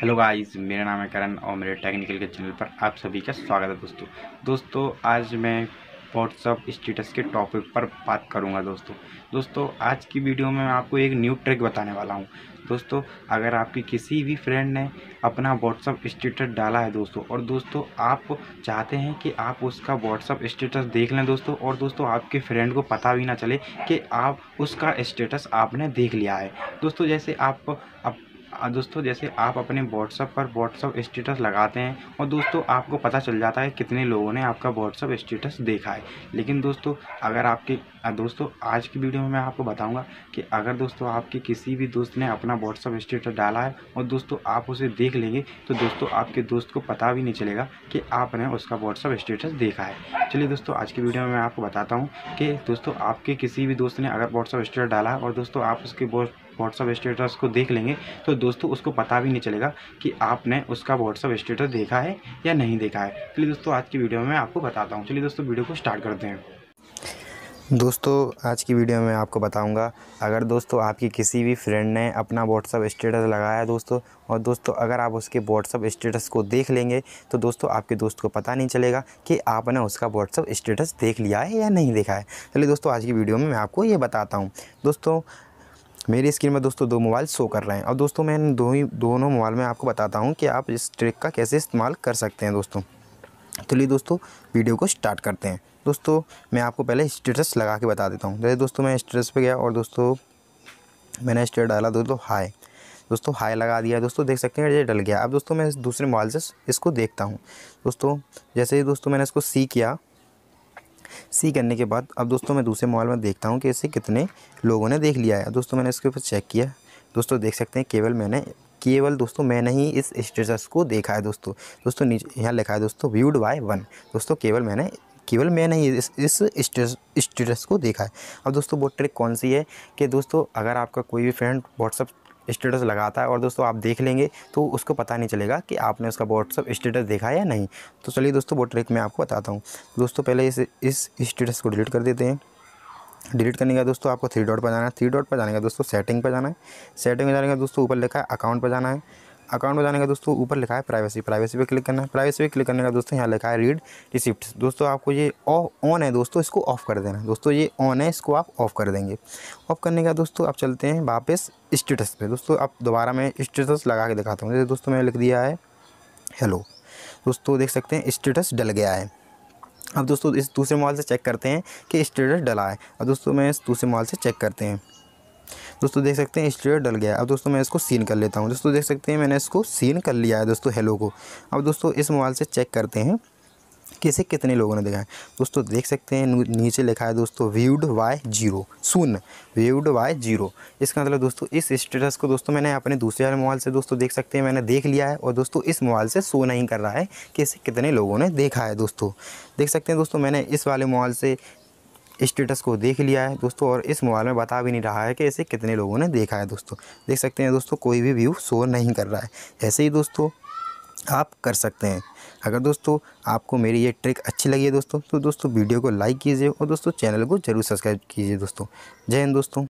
hello guys मेरा नाम है करण और मेरे टेक्निकल के चैनल पर आप सभी का स्वागत है दोस्तों दोस्तों आज मैं व्हाट्सअप स्टेटस के टॉपिक पर बात करूंगा दोस्तों दोस्तों आज की वीडियो में मैं आपको एक न्यू ट्रिक बताने वाला हूं दोस्तों अगर आपकी किसी भी फ्रेंड ने अपना व्हाट्सअप स्टेटस डाला है दोस्तों और दोस्तों आप चाहते हैं कि आप उसका व्हाट्सअप स्टेटस देख लें दोस्तों और दोस्तों आपके फ्रेंड को पता भी ना चले कि आप उसका स्टेटस आपने देख लिया है दोस्तों जैसे आप अब दोस्तों जैसे आप अपने व्हाट्सअप पर व्हाट्सअप स्टेटस लगाते हैं और दोस्तों आपको पता चल जाता है कितने लोगों ने आपका व्हाट्सअप स्टेटस देखा है लेकिन दोस्तों अगर आपके दोस्तों आज की वीडियो में मैं आपको बताऊंगा कि अगर दोस्तों आपके किसी भी दोस्त ने अपना व्हाट्सअप स्टेटस डाला है और दोस्तों आप उसे देख लेंगे तो दोस्तों आपके दोस्त को पता भी नहीं चलेगा कि आपने उसका व्हाट्सअप स्टेटस देखा है चलिए दोस्तों आज की वीडियो में मैं आपको बताता हूँ कि दोस्तों आपके किसी भी दोस्त ने अगर व्हाट्सअप स्टेटस डाला और दोस्तों आप उसके व्हाट्सअप स्टेटस को देख लेंगे तो दोस्तों उसको पता भी नहीं चलेगा कि आपने उसका व्हाट्सअप स्टेटस देखा है या नहीं देखा है चलिए दोस्तों आज की वीडियो में मैं आपको बताता हूँ चलिए दोस्तों वीडियो को स्टार्ट करते हैं दोस्तों आज की वीडियो में आपको बताऊंगा अगर दोस्तों आपकी किसी भी फ्रेंड ने अपना व्हाट्सअप स्टेटस लगाया दोस्तों और दोस्तों अगर आप उसके व्हाट्सअप स्टेटस को देख लेंगे तो दोस्तों आपके दोस्त को पता नहीं चलेगा कि आपने उसका व्हाट्सअप स्टेटस देख लिया है या नहीं देखा है चलिए दोस्तों आज की वीडियो में मैं आपको ये बताता हूँ दोस्तों मेरी स्क्रीन में दोस्तों दो मोबाइल शो कर रहे हैं अब दोस्तों मैं इन दो ही दोनों मोबाइल में आपको बताता हूँ कि आप इस ट्रिक का कैसे इस्तेमाल कर सकते हैं दोस्तों चलिए दोस्तों वीडियो को स्टार्ट करते हैं दोस्तों मैं आपको पहले स्टेटस लगा के बता देता हूँ जैसे दोस्तों मैं स्टेटस पे गया और दोस्तों मैंने स्टेट डाला दोस्तों हाई दोस्तों हाई लगा दिया दोस्तों देख सकते हैं ये डल गया अब दोस्तों मैं दूसरे मोबाइल से इसको देखता हूँ दोस्तों जैसे ही दोस्तों मैंने इसको सी किया सी करने के बाद अब दोस्तों मैं दूसरे मोबाइल में देखता हूँ कि इसे कितने लोगों ने देख लिया है दोस्तों मैंने इसके ऊपर चेक किया दोस्तों देख सकते हैं केवल मैंने केवल दोस्तों मैंने ही इस स्टेटस को देखा है दोस्तों दोस्तों नीचे यहाँ लिखा है दोस्तों व्यूड बाय वन दोस्तों केवल मैंने केवल मैंने ही इस इस स्टेटस को देखा है अब दोस्तों वो ट्रिक कौन सी है कि दोस्तों अगर आपका कोई भी फ्रेंड व्हाट्सअप स्टेटस लगाता है और दोस्तों आप देख लेंगे तो उसको पता नहीं चलेगा कि आपने उसका व्हाट्सअप स्टेटस देखा है या नहीं तो चलिए दोस्तों वो ट्रिक मैं आपको बताता हूँ दोस्तों पहले इस इस स्टेटस को डिलीट कर देते हैं डिलीट करने का दोस्तों आपको थ्री डॉट पर जाना है थ्री डॉट पर जाने का दोस्तों सेटिंग पर जाना है सेटिंग में जाने का दोस्तों ऊपर लिखा है अकाउंट पर जाना है अकाउंट में जाने का दोस्तों ऊपर लिखा है प्राइवेसी प्राइवेसी पे क्लिक करना है प्राइवेसी पे क्लिक करने का दोस्तों यहाँ लिखा है रीड रिसिप्ट दोस्तों आपको ये ऑफ ऑन है दोस्तों इसको ऑफ़ कर देना दोस्तों ये ऑन है इसको आप ऑफ़ कर देंगे ऑफ़ करने का दोस्तों आप चलते हैं वापस स्टेटस पे दोस्तों आप दोबारा मैं स्टेटस लगा के दिखाता हूँ जैसे दोस्तों मैंने लिख दिया है हेलो दोस्तों देख सकते हैं स्टेटस डल गया है अब दोस्तों इस दूसरे मोबाइल से चेक करते हैं कि स्टेटस डला है अब दोस्तों मैं इस दूसरे मोबाइल से चेक करते हैं दोस्तों देख सकते हैं स्ट्रेट डल गया अब दोस्तों मैं इसको सीन कर लेता हूँ दोस्तों देख सकते हैं मैंने इसको सीन कर लिया है दोस्तों हेलो को अब दोस्तों इस मोबाइल से चेक करते हैं किसे कितने लोगों ने देखा है दोस्तों देख सकते हैं नीचे लिखा है दोस्तों व्यूड वाई जीरो सुन व्यूड वाई जीरो इसका मतलब दोस्तों इस स्टेटस को दोस्तों मैंने अपने दूसरे वाले मोबाइल से दोस्तों देख सकते हैं मैंने देख लिया है और दोस्तों इस मोबाइल से शो नहीं कर रहा है कि इसे कितने लोगों ने देखा है दोस्तों देख सकते हैं दोस्तों मैंने इस वाले मोबाइल से स्टेटस को देख लिया है दोस्तों और इस मोबाइल में बता भी नहीं रहा है कि इसे कितने लोगों ने देखा है दोस्तों देख सकते हैं दोस्तों कोई भी व्यू शो नहीं कर रहा है ऐसे ही दोस्तों आप कर सकते हैं अगर दोस्तों आपको मेरी ये ट्रिक अच्छी लगी है दोस्तों तो दोस्तों वीडियो को लाइक कीजिए और दोस्तों चैनल को जरूर सब्सक्राइब कीजिए दोस्तों जय हिंद दोस्तों